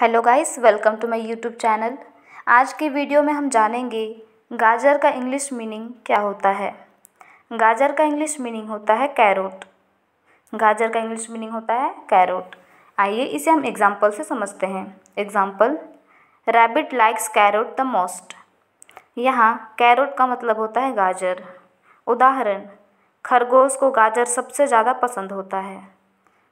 hello guys welcome to my YouTube channel आज की video में हम जानेंगे गाजर का इंग्लिश मीनिंग क्या होता है गाजर का इंग्लिश मीनिंग होता है कैरोट गाजर का इंग्लिश मीनिंग होता है कैरोट आइए इसे हम एग्जाम्पल से समझते हैं example rabbit likes carrot the most यहाँ कैरोट का मतलब होता है गाजर उदाहरण खरगोश को गाजर सबसे ज़्यादा पसंद होता है